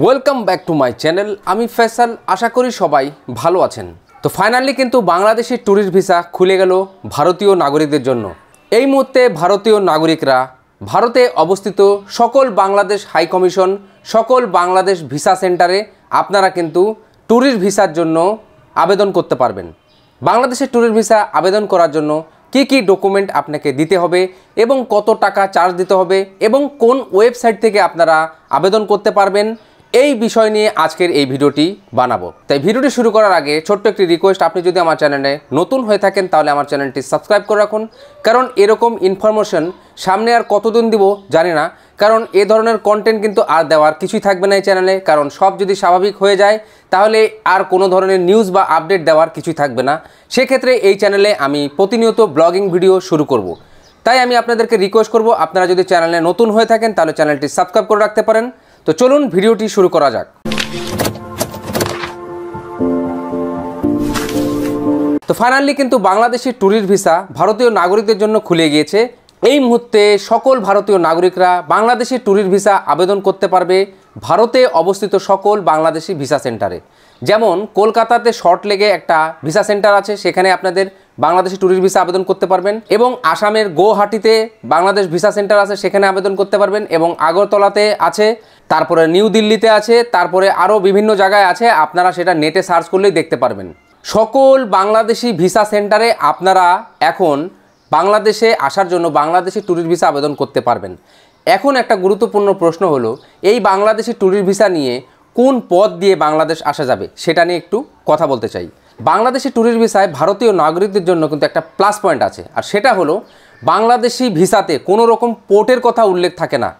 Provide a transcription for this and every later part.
Welcome back to my channel আমি ফেসাল আশা করি সবাই ভালো আছেন তো ফাইনালি কিন্তু বাংলাদেশের ট্যুরিস্ট ভিসা খুলে গেল ভারতীয় নাগরিকদের জন্য এই মুহূর্তে ভারতীয় নাগরিকরা ভারতে অবস্থিত সকল বাংলাদেশ হাই কমিশন সকল বাংলাদেশ ভিসা সেন্টারে আপনারা কিন্তু ট্যুরিস্ট ভিসার জন্য আবেদন করতে পারবেন বাংলাদেশের ট্যুরিস্ট ভিসা আবেদন করার জন্য কি কি ডকুমেন্ট আপনাকে দিতে হবে এবং কত টাকা চার্জ দিতে হবে এবং কোন ওয়েবসাইট থেকে আপনারা আবেদন করতে পারবেন এই বিষয় নিয়ে আজকের এই ভিডিওটি বানাবো তাই ভিডিওটি শুরু করার আগে ছোট্ট একটি রিকোয়েস্ট আপনি যদি আমার চ্যানেলে নতুন হয়ে থাকেন তাহলে আমার চ্যানেলটি সাবস্ক্রাইব করে রাখুন কারণ এরকম ইনফরমেশন সামনে আর কতদিন দিব জানি না কারণ এ ধরনের কন্টেন্ট কিন্তু আর দেওয়ার কিছুই থাকবে না এই চ্যানেলে কারণ সব যদি স্বাভাবিক হয়ে যায় তাহলে আর কোনো ধরনের নিউজ বা আপডেট দেওয়ার কিছুই থাকবে না সেক্ষেত্রে এই চ্যানেলে আমি প্রতিনিয়ত ব্লগিং ভিডিও শুরু করব। তাই আমি আপনাদেরকে রিকোয়েস্ট করব আপনারা যদি চ্যানেলে নতুন হয়ে থাকেন তাহলে চ্যানেলটি সাবস্ক্রাইব করে রাখতে পারেন তো চলুন ভিডিওটি শুরু করা যাক তো ফাইনালি কিন্তু বাংলাদেশি ট্যুরির ভিসা ভারতীয় নাগরিকদের জন্য খুলে গিয়েছে এই মুহূর্তে সকল ভারতীয় নাগরিকরা বাংলাদেশি ট্যুরির ভিসা আবেদন করতে পারবে ভারতে অবস্থিত সকল বাংলাদেশি ভিসা সেন্টারে যেমন কলকাতাতে শর্ট লেগে একটা ভিসা সেন্টার আছে সেখানে আপনাদের বাংলাদেশি ট্যুরিস্ট ভিসা আবেদন করতে পারবেন এবং আসামের গৌহাটিতে বাংলাদেশ ভিসা সেন্টার আছে সেখানে আবেদন করতে পারবেন এবং আগরতলাতে আছে তারপরে নিউ দিল্লিতে আছে তারপরে আরও বিভিন্ন জায়গায় আছে আপনারা সেটা নেটে সার্চ করলেই দেখতে পারবেন সকল বাংলাদেশি ভিসা সেন্টারে আপনারা এখন বাংলাদেশে আসার জন্য বাংলাদেশি ট্যুরিস্ট ভিসা আবেদন করতে পারবেন এখন একটা গুরুত্বপূর্ণ প্রশ্ন হলো এই বাংলাদেশি ট্যুরিস্ট ভিসা নিয়ে কোন পথ দিয়ে বাংলাদেশ আসা যাবে সেটা নিয়ে একটু কথা বলতে চাই বাংলাদেশি ট্যুরিস্ট ভিসায় ভারতীয় নাগরিকদের জন্য কিন্তু একটা প্লাস পয়েন্ট আছে আর সেটা হলো বাংলাদেশি ভিসাতে কোনো রকম পোর্টের কথা উল্লেখ থাকে না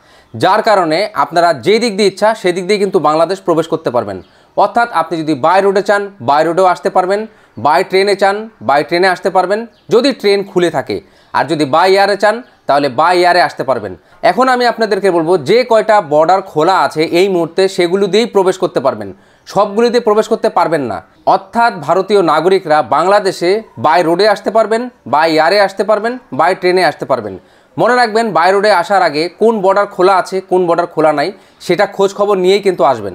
যার কারণে আপনারা যে দিক দিয়ে ইচ্ছা সেদিক দিয়ে কিন্তু বাংলাদেশ প্রবেশ করতে পারবেন অর্থাৎ আপনি যদি বাই রোডে চান বাই রোডেও আসতে পারবেন বাই ট্রেনে চান বাই ট্রেনে আসতে পারবেন যদি ট্রেন খুলে থাকে আর যদি বাই এয়ারে চান তাহলে বাই এয়ারে আসতে পারবেন এখন আমি আপনাদেরকে বলবো যে কয়টা বর্ডার খোলা আছে এই মুহূর্তে সেগুলো দিয়েই প্রবেশ করতে পারবেন সবগুলিতে প্রবেশ করতে পারবেন না অর্থাৎ ভারতীয় নাগরিকরা বাংলাদেশে বাই রোডে আসতে পারবেন বাই এয়ারে আসতে পারবেন বাই ট্রেনে আসতে পারবেন মনে রাখবেন বাই রোডে আসার আগে কোন বর্ডার খোলা আছে কোন বর্ডার খোলা নাই সেটা খোঁজ খবর নিয়েই কিন্তু আসবেন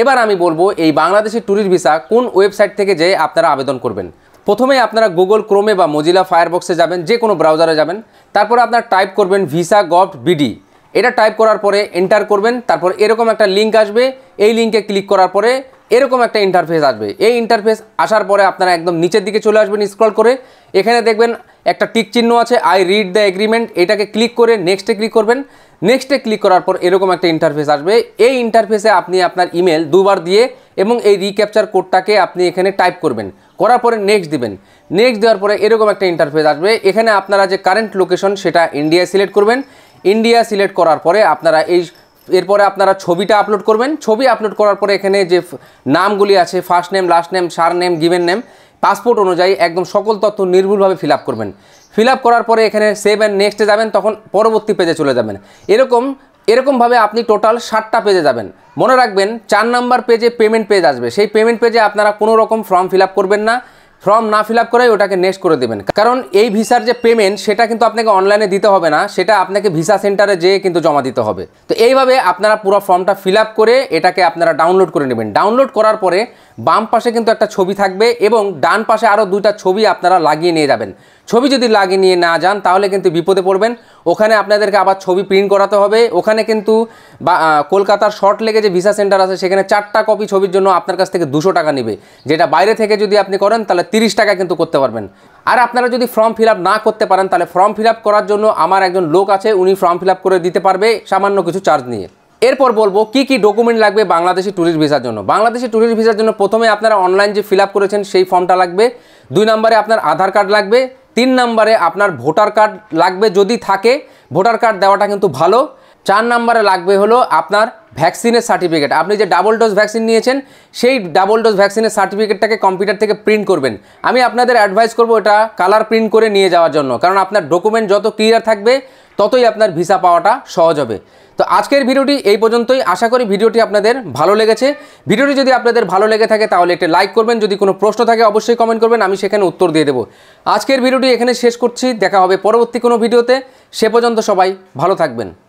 এবার আমি বলবো এই বাংলাদেশের ট্যুরিস্ট ভিসা কোন ওয়েবসাইট থেকে যেয়ে আপনারা আবেদন করবেন প্রথমে আপনারা গুগল ক্রোমে বা মজিলা ফায়ারবক্সে যাবেন যে কোনো ব্রাউজারে যাবেন তারপরে আপনারা টাইপ করবেন ভিসা গভ বিডি এটা টাইপ করার পরে এন্টার করবেন তারপর এরকম একটা লিঙ্ক আসবে এই লিঙ্কে ক্লিক করার পরে এরকম একটা ইন্টারফেস আসবে এই ইন্টারফেস আসার পরে আপনারা একদম নিচের দিকে চলে আসবেন স্ক্রল করে এখানে দেখবেন একটা টিক চিহ্ন আছে আই রিড দ্য এগ্রিমেন্ট এটাকে ক্লিক করে নেক্সটে ক্লিক করবেন নেক্সটে ক্লিক করার পর এরকম একটা ইন্টারফেস আসবে এই ইন্টারফেসে আপনি আপনার ইমেল দুবার দিয়ে এবং এই রিক্যাপচার কোডটাকে আপনি এখানে টাইপ করবেন করার পরে নেক্সট দিবেন নেক্সট দেওয়ার পরে এরকম একটা ইন্টারফেস আসবে এখানে আপনারা যে কারেন্ট লোকেশন সেটা ইন্ডিয়া সিলেক্ট করবেন ইন্ডিয়া সিলেক্ট করার পরে আপনারা এই এরপরে আপনারা ছবিটা আপলোড করবেন ছবি আপলোড করার পরে এখানে যে নামগুলি আছে first name last name surname given name passport অনুযায়ী একদম সকল তথ্য নির্ভুলভাবে ফিল করবেন ফিল করার পরে এখানে সেভ অ্যান্ড নেক্সটে যাবেন তখন পরবর্তী পেজে চলে যাবেন এরকম এরকমভাবে আপনি টোটাল ষাটটা পেজে যাবেন মনে রাখবেন চার নাম্বার পেজে পেমেন্ট পেজ আসবে সেই পেমেন্ট পেজে আপনারা কোনো রকম ফর্ম ফিল করবেন না ফর্ম না ফিল আপ করে ওটাকে নেক্সট করে দেবেন কারণ এই ভিসার যে পেমেন্ট সেটা কিন্তু আপনাকে অনলাইনে দিতে হবে না সেটা আপনাকে ভিসা সেন্টারে যেয়ে কিন্তু জমা দিতে হবে তো এইভাবে আপনারা পুরো ফর্মটা ফিল আপ করে এটাকে আপনারা ডাউনলোড করে নেবেন ডাউনলোড করার পরে বাম পাশে কিন্তু একটা ছবি থাকবে এবং ডান পাশে আরও দুইটা ছবি আপনারা লাগিয়ে নিয়ে যাবেন ছবি যদি লাগিয়ে নিয়ে না যান তাহলে কিন্তু বিপদে পড়বেন ওখানে আপনাদেরকে আবার ছবি প্রিন্ট করাতে হবে ওখানে কিন্তু বা কলকাতার শর্ট লেগে যে ভিসা সেন্টার আছে সেখানে চারটা কপি ছবির জন্য আপনার কাছ থেকে দুশো টাকা নেবে যেটা বাইরে থেকে যদি আপনি করেন তাহলে তিরিশ টাকা কিন্তু করতে পারবেন আর আপনারা যদি ফর্ম ফিল না করতে পারেন তাহলে ফর্ম ফিল করার জন্য আমার একজন লোক আছে উনি ফর্ম ফিল করে দিতে পারবে সামান্য কিছু চার্জ নিয়ে এরপর বলবো কি কি ডকুমেন্ট লাগবে বাংলাদেশি ট্যুরিস্ট ভিসার জন্য বাংলাদেশি ট্যুরিস্ট ভিসার জন্য প্রথমে আপনারা অনলাইন যে ফিল করেছেন সেই ফর্মটা লাগবে দুই নম্বরে আপনার আধার কার্ড লাগবে তিন নম্বরে আপনার ভোটার কার্ড লাগবে যদি থাকে ভোটার কার্ড দেওয়াটা কিন্তু ভালো চার নম্বরে লাগবে হলো আপনার ভ্যাকসিনের সার্টিফিকেট আপনি যে ডাবল ডোজ ভ্যাকসিন নিয়েছেন সেই ডাবল ডোজ ভ্যাকসিনের সার্টিফিকেটটাকে কম্পিউটার থেকে প্রিন্ট করবেন আমি আপনাদের অ্যাডভাইস করব এটা কালার প্রিন্ট করে নিয়ে যাওয়ার জন্য কারণ আপনার ডকুমেন্ট যত ক্লিয়ার থাকবে ততই আপনার ভিসা পাওয়াটা সহজ হবে তো আজকের ভিডিওটি এই পর্যন্তই আশা করি ভিডিওটি আপনাদের ভালো লেগেছে ভিডিওটি যদি আপনাদের ভালো লেগে থাকে তাহলে একটি লাইক করবেন যদি কোনো প্রশ্ন থাকে অবশ্যই কমেন্ট করবেন আমি সেখানে উত্তর দিয়ে দেবো আজকের ভিডিওটি এখানে শেষ করছি দেখা হবে পরবর্তী কোনো ভিডিওতে সে পর্যন্ত সবাই ভালো থাকবেন